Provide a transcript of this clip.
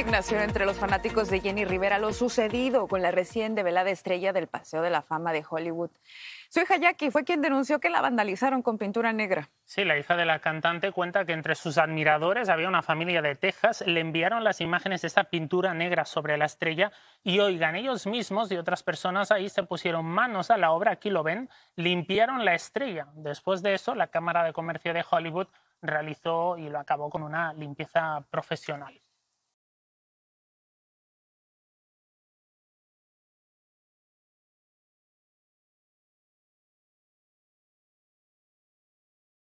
indignación entre los fanáticos de Jenny Rivera lo sucedido con la recién develada estrella del Paseo de la Fama de Hollywood. Su hija Jackie fue quien denunció que la vandalizaron con pintura negra. Sí, la hija de la cantante cuenta que entre sus admiradores había una familia de Texas. Le enviaron las imágenes de esa pintura negra sobre la estrella y oigan, ellos mismos y otras personas ahí se pusieron manos a la obra, aquí lo ven, limpiaron la estrella. Después de eso, la Cámara de Comercio de Hollywood realizó y lo acabó con una limpieza profesional.